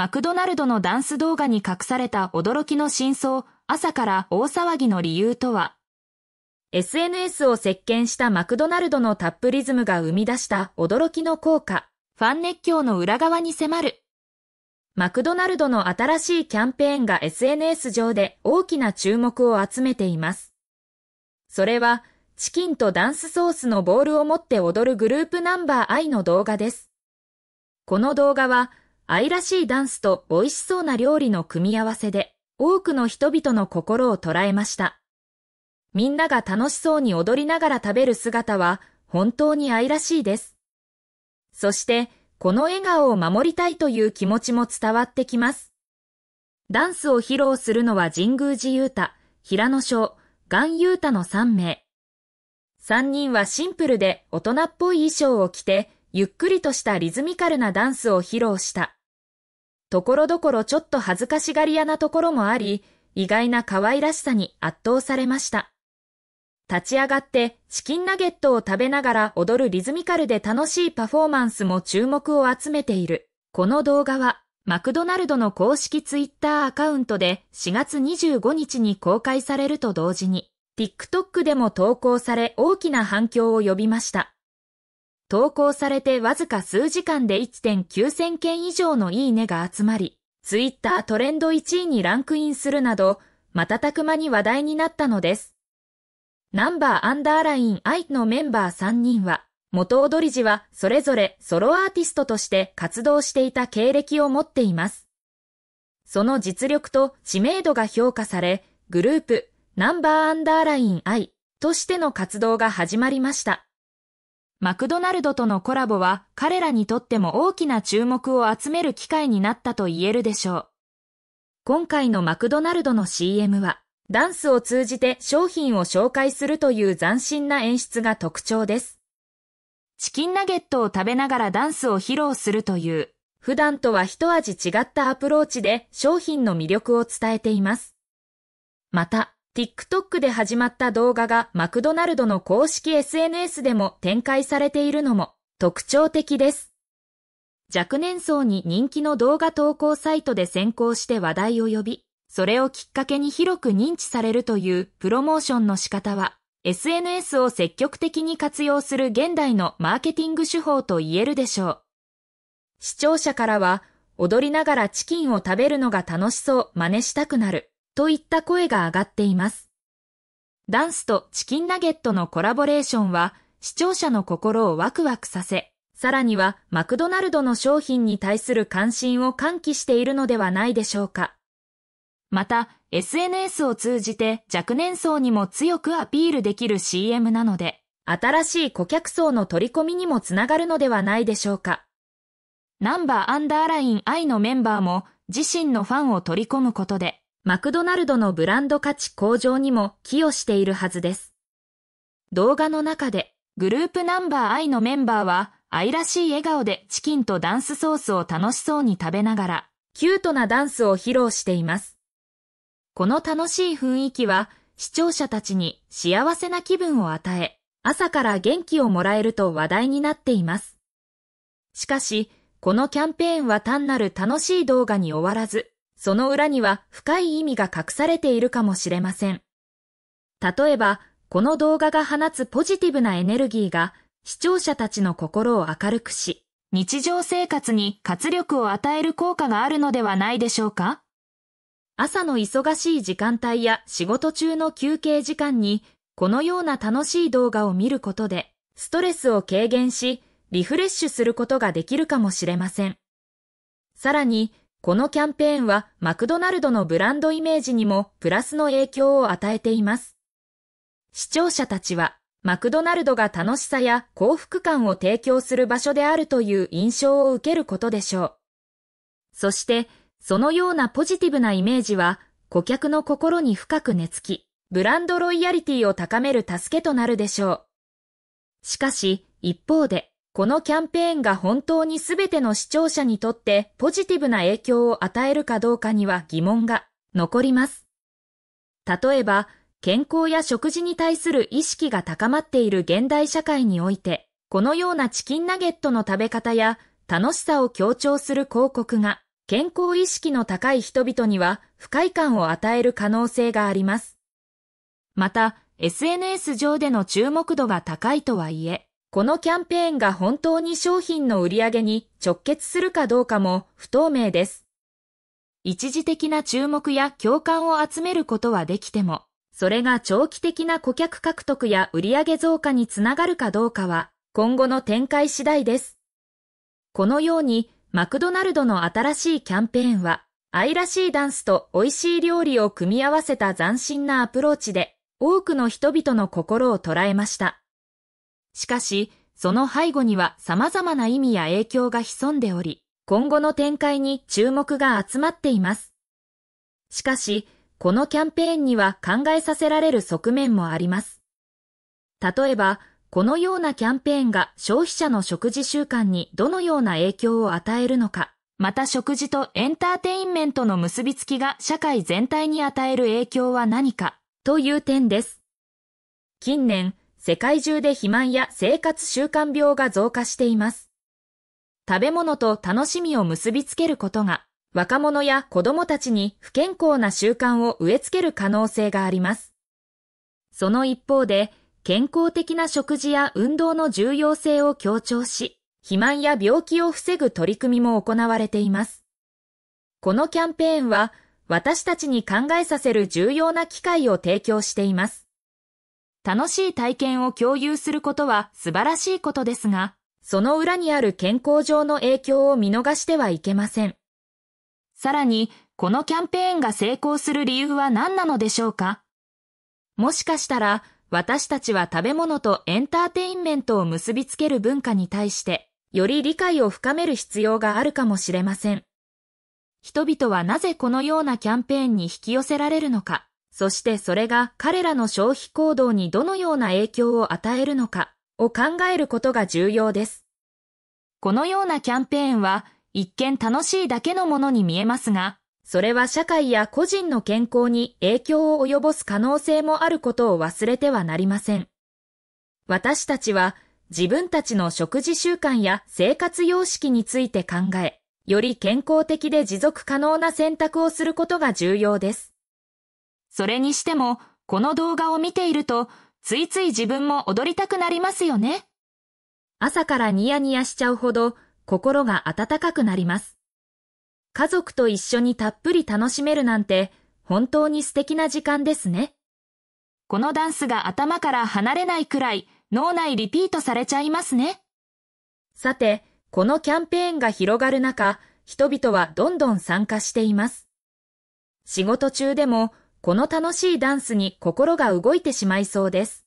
マクドナルドのダンス動画に隠された驚きの真相、朝から大騒ぎの理由とは ?SNS を席巻したマクドナルドのタップリズムが生み出した驚きの効果、ファン熱狂の裏側に迫る。マクドナルドの新しいキャンペーンが SNS 上で大きな注目を集めています。それは、チキンとダンスソースのボールを持って踊るグループナンバー I の動画です。この動画は、愛らしいダンスと美味しそうな料理の組み合わせで、多くの人々の心を捉えました。みんなが楽しそうに踊りながら食べる姿は、本当に愛らしいです。そして、この笑顔を守りたいという気持ちも伝わってきます。ダンスを披露するのは神宮寺勇太、平野翔、岩優太の3名。3人はシンプルで大人っぽい衣装を着て、ゆっくりとしたリズミカルなダンスを披露した。ところどころちょっと恥ずかしがり屋なところもあり、意外な可愛らしさに圧倒されました。立ち上がってチキンナゲットを食べながら踊るリズミカルで楽しいパフォーマンスも注目を集めている。この動画は、マクドナルドの公式ツイッターアカウントで4月25日に公開されると同時に、TikTok でも投稿され大きな反響を呼びました。投稿されてわずか数時間で1.9000件以上のいいねが集まり、ツイッタートレンド1位にランクインするなど、瞬く間に話題になったのです。ナンバーアンダーラインイのメンバー3人は、元踊り時はそれぞれソロアーティストとして活動していた経歴を持っています。その実力と知名度が評価され、グループナンバーアンダーラインイとしての活動が始まりました。マクドナルドとのコラボは彼らにとっても大きな注目を集める機会になったと言えるでしょう。今回のマクドナルドの CM は、ダンスを通じて商品を紹介するという斬新な演出が特徴です。チキンナゲットを食べながらダンスを披露するという、普段とは一味違ったアプローチで商品の魅力を伝えています。また、TikTok で始まった動画がマクドナルドの公式 SNS でも展開されているのも特徴的です。若年層に人気の動画投稿サイトで先行して話題を呼び、それをきっかけに広く認知されるというプロモーションの仕方は、SNS を積極的に活用する現代のマーケティング手法と言えるでしょう。視聴者からは、踊りながらチキンを食べるのが楽しそう、真似したくなる。といった声が上がっています。ダンスとチキンナゲットのコラボレーションは視聴者の心をワクワクさせ、さらにはマクドナルドの商品に対する関心を喚起しているのではないでしょうか。また、SNS を通じて若年層にも強くアピールできる CM なので、新しい顧客層の取り込みにもつながるのではないでしょうか。ナンバーアンダーライン I のメンバーも自身のファンを取り込むことで、マクドナルドのブランド価値向上にも寄与しているはずです。動画の中でグループナンバー I のメンバーは愛らしい笑顔でチキンとダンスソースを楽しそうに食べながらキュートなダンスを披露しています。この楽しい雰囲気は視聴者たちに幸せな気分を与え、朝から元気をもらえると話題になっています。しかし、このキャンペーンは単なる楽しい動画に終わらず、その裏には深い意味が隠されているかもしれません。例えば、この動画が放つポジティブなエネルギーが視聴者たちの心を明るくし、日常生活に活力を与える効果があるのではないでしょうか朝の忙しい時間帯や仕事中の休憩時間にこのような楽しい動画を見ることでストレスを軽減しリフレッシュすることができるかもしれません。さらにこのキャンペーンはマクドナルドのブランドイメージにもプラスの影響を与えています。視聴者たちはマクドナルドが楽しさや幸福感を提供する場所であるという印象を受けることでしょう。そして、そのようなポジティブなイメージは顧客の心に深く根付き、ブランドロイヤリティを高める助けとなるでしょう。しかし、一方で、このキャンペーンが本当にすべての視聴者にとってポジティブな影響を与えるかどうかには疑問が残ります。例えば、健康や食事に対する意識が高まっている現代社会において、このようなチキンナゲットの食べ方や楽しさを強調する広告が健康意識の高い人々には不快感を与える可能性があります。また、SNS 上での注目度が高いとはいえ、このキャンペーンが本当に商品の売り上げに直結するかどうかも不透明です。一時的な注目や共感を集めることはできても、それが長期的な顧客獲得や売上増加につながるかどうかは、今後の展開次第です。このように、マクドナルドの新しいキャンペーンは、愛らしいダンスと美味しい料理を組み合わせた斬新なアプローチで、多くの人々の心を捉えました。しかし、その背後には様々な意味や影響が潜んでおり、今後の展開に注目が集まっています。しかし、このキャンペーンには考えさせられる側面もあります。例えば、このようなキャンペーンが消費者の食事習慣にどのような影響を与えるのか、また食事とエンターテインメントの結びつきが社会全体に与える影響は何かという点です。近年、世界中で肥満や生活習慣病が増加しています。食べ物と楽しみを結びつけることが、若者や子供たちに不健康な習慣を植え付ける可能性があります。その一方で、健康的な食事や運動の重要性を強調し、肥満や病気を防ぐ取り組みも行われています。このキャンペーンは、私たちに考えさせる重要な機会を提供しています。楽しい体験を共有することは素晴らしいことですが、その裏にある健康上の影響を見逃してはいけません。さらに、このキャンペーンが成功する理由は何なのでしょうかもしかしたら、私たちは食べ物とエンターテインメントを結びつける文化に対して、より理解を深める必要があるかもしれません。人々はなぜこのようなキャンペーンに引き寄せられるのかそしてそれが彼らの消費行動にどのような影響を与えるのかを考えることが重要です。このようなキャンペーンは一見楽しいだけのものに見えますが、それは社会や個人の健康に影響を及ぼす可能性もあることを忘れてはなりません。私たちは自分たちの食事習慣や生活様式について考え、より健康的で持続可能な選択をすることが重要です。それにしても、この動画を見ていると、ついつい自分も踊りたくなりますよね。朝からニヤニヤしちゃうほど、心が温かくなります。家族と一緒にたっぷり楽しめるなんて、本当に素敵な時間ですね。このダンスが頭から離れないくらい、脳内リピートされちゃいますね。さて、このキャンペーンが広がる中、人々はどんどん参加しています。仕事中でもこの楽しいダンスに心が動いてしまいそうです。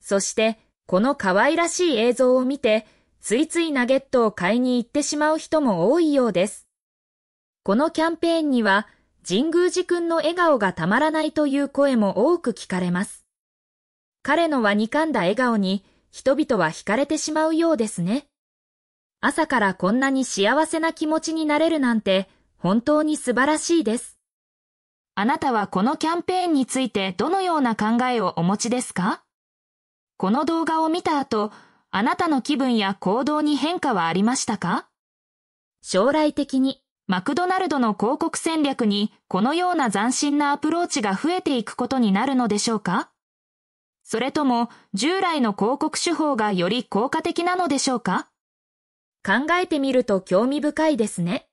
そして、この可愛らしい映像を見て、ついついナゲットを買いに行ってしまう人も多いようです。このキャンペーンには、神宮寺くんの笑顔がたまらないという声も多く聞かれます。彼のはにかんだ笑顔に、人々は惹かれてしまうようですね。朝からこんなに幸せな気持ちになれるなんて、本当に素晴らしいです。あなたはこのキャンペーンについてどのような考えをお持ちですかこの動画を見た後、あなたの気分や行動に変化はありましたか将来的にマクドナルドの広告戦略にこのような斬新なアプローチが増えていくことになるのでしょうかそれとも従来の広告手法がより効果的なのでしょうか考えてみると興味深いですね。